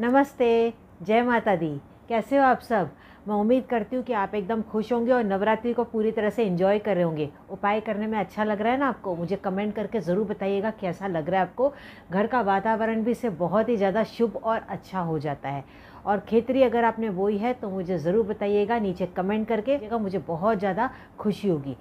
नमस्ते जय माता दी कैसे हो आप सब मैं उम्मीद करती हूँ कि आप एकदम खुश होंगे और नवरात्रि को पूरी तरह से इन्जॉय कर रहे होंगे उपाय करने में अच्छा लग रहा है ना आपको मुझे कमेंट करके ज़रूर बताइएगा कैसा लग रहा है आपको घर का वातावरण भी इसे बहुत ही ज़्यादा शुभ और अच्छा हो जाता है और खेतरी अगर आपने बोई है तो मुझे ज़रूर बताइएगा नीचे कमेंट करके मुझे बहुत ज़्यादा खुशी होगी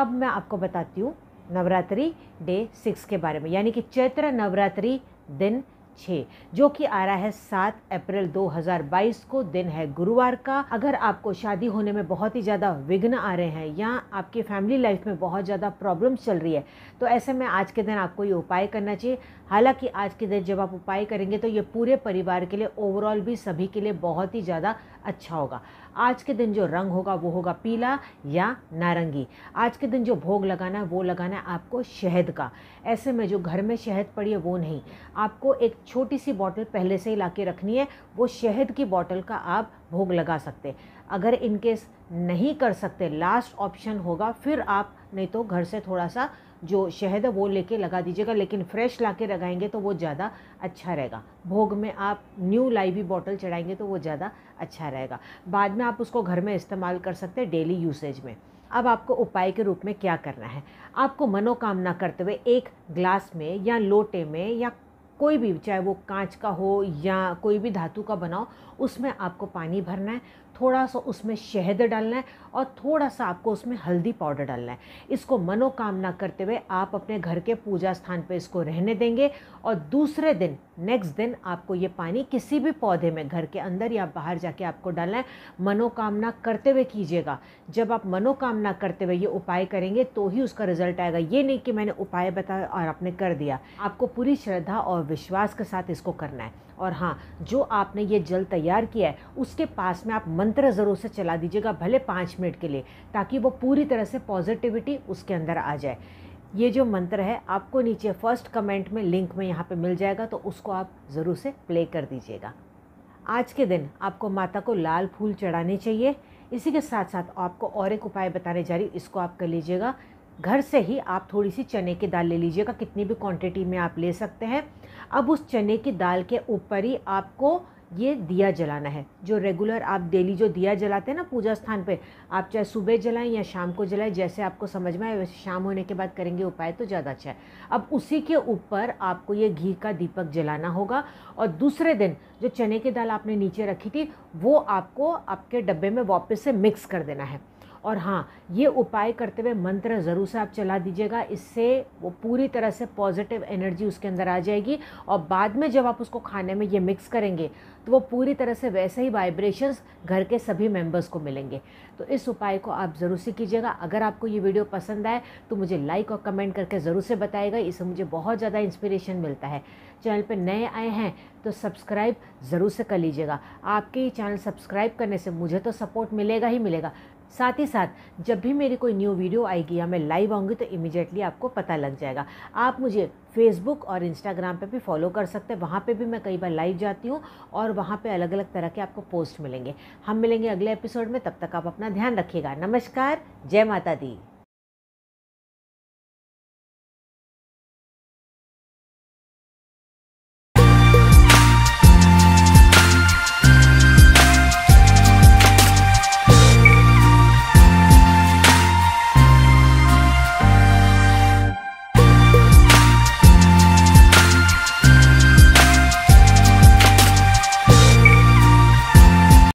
अब मैं आपको बताती हूँ नवरात्रि डे सिक्स के बारे में यानी कि चैत्र नवरात्रि दिन छः जो कि आ रहा है सात अप्रैल 2022 को दिन है गुरुवार का अगर आपको शादी होने में बहुत ही ज़्यादा विघ्न आ रहे हैं या आपकी फैमिली लाइफ में बहुत ज़्यादा प्रॉब्लम्स चल रही है तो ऐसे में आज के दिन आपको ये उपाय करना चाहिए हालांकि आज के दिन जब आप उपाय करेंगे तो ये पूरे परिवार के लिए ओवरऑल भी सभी के लिए बहुत ही ज़्यादा अच्छा होगा आज के दिन जो रंग होगा वो होगा पीला या नारंगी आज के दिन जो भोग लगाना है वो लगाना है आपको शहद का ऐसे में जो घर में शहद पड़ी है वो नहीं आपको एक छोटी सी बॉटल पहले से ही ला के रखनी है वो शहद की बॉटल का आप भोग लगा सकते अगर इनकेस नहीं कर सकते लास्ट ऑप्शन होगा फिर आप नहीं तो घर से थोड़ा सा जो शहद है वो लेके लगा दीजिएगा लेकिन फ्रेश ला के लगाएंगे तो वो ज़्यादा अच्छा रहेगा भोग में आप न्यू लाइवी बॉटल चढ़ाएंगे तो वो ज़्यादा अच्छा रहेगा बाद में आप उसको घर में इस्तेमाल कर सकते हैं डेली यूसेज में अब आपको उपाय के रूप में क्या करना है आपको मनोकामना करते हुए एक ग्लास में या लोटे में या कोई भी चाहे वो कांच का हो या कोई भी धातु का बनाओ उसमें आपको पानी भरना है थोड़ा सा उसमें शहद डालना है और थोड़ा सा आपको उसमें हल्दी पाउडर डालना है इसको मनोकामना करते हुए आप अपने घर के पूजा स्थान पर इसको रहने देंगे और दूसरे दिन नेक्स्ट दिन आपको ये पानी किसी भी पौधे में घर के अंदर या बाहर जाके आपको डालना है मनोकामना करते हुए कीजिएगा जब आप मनोकामना करते हुए ये उपाय करेंगे तो ही उसका रिजल्ट आएगा ये नहीं कि मैंने उपाय बताया और आपने कर दिया आपको पूरी श्रद्धा और विश्वास के साथ इसको करना है और हाँ जो आपने ये जल तैयार किया है उसके पास में आप मंत्र ज़रूर से चला दीजिएगा भले पाँच मिनट के लिए ताकि वो पूरी तरह से पॉजिटिविटी उसके अंदर आ जाए ये जो मंत्र है आपको नीचे फर्स्ट कमेंट में लिंक में यहाँ पे मिल जाएगा तो उसको आप ज़रूर से प्ले कर दीजिएगा आज के दिन आपको माता को लाल फूल चढ़ाने चाहिए इसी के साथ साथ आपको और एक उपाय बताने जा रही इसको आप कर लीजिएगा घर से ही आप थोड़ी सी चने की दाल ले लीजिएगा कितनी भी क्वांटिटी में आप ले सकते हैं अब उस चने की दाल के ऊपर ही आपको ये दिया जलाना है जो रेगुलर आप डेली जो दिया जलाते हैं ना पूजा स्थान पे आप चाहे सुबह जलाएं या शाम को जलाएं जैसे आपको समझ में आए वैसे शाम होने के बाद करेंगे उपाय तो ज़्यादा अच्छा है अब उसी के ऊपर आपको ये घी का दीपक जलाना होगा और दूसरे दिन जो चने की दाल आपने नीचे रखी थी वो आपको आपके डब्बे में वापस से मिक्स कर देना है और हाँ ये उपाय करते हुए मंत्र ज़रूर से आप चला दीजिएगा इससे वो पूरी तरह से पॉजिटिव एनर्जी उसके अंदर आ जाएगी और बाद में जब आप उसको खाने में ये मिक्स करेंगे तो वो पूरी तरह से वैसे ही वाइब्रेशंस घर के सभी मेंबर्स को मिलेंगे तो इस उपाय को आप ज़रूर से कीजिएगा अगर आपको ये वीडियो पसंद आए तो मुझे लाइक और कमेंट करके ज़रूर से बताएगा इससे मुझे बहुत ज़्यादा इंस्पिरेशन मिलता है चैनल पर नए आए हैं तो सब्सक्राइब ज़रूर से कर लीजिएगा आपके ये चैनल सब्सक्राइब करने से मुझे तो सपोर्ट मिलेगा ही मिलेगा साथ ही साथ जब भी मेरी कोई न्यू वीडियो आएगी या मैं लाइव आऊँगी तो इमिजिएटली आपको पता लग जाएगा आप मुझे फेसबुक और इंस्टाग्राम पे भी फॉलो कर सकते हैं वहाँ पे भी मैं कई बार लाइव जाती हूँ और वहाँ पे अलग अलग तरह के आपको पोस्ट मिलेंगे हम मिलेंगे अगले एपिसोड में तब तक आप अपना ध्यान रखिएगा नमस्कार जय माता दी